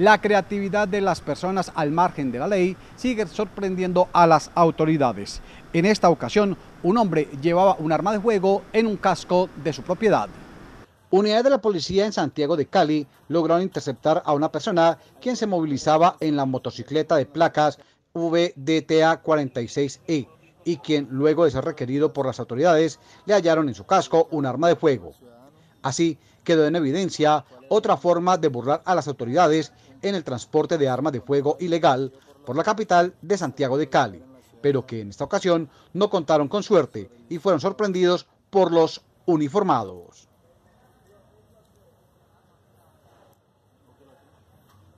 La creatividad de las personas al margen de la ley sigue sorprendiendo a las autoridades. En esta ocasión, un hombre llevaba un arma de fuego en un casco de su propiedad. Unidades de la policía en Santiago de Cali lograron interceptar a una persona quien se movilizaba en la motocicleta de placas VDTA 46E y quien, luego de ser requerido por las autoridades, le hallaron en su casco un arma de fuego. Así quedó en evidencia otra forma de burlar a las autoridades en el transporte de armas de fuego ilegal por la capital de Santiago de Cali, pero que en esta ocasión no contaron con suerte y fueron sorprendidos por los uniformados.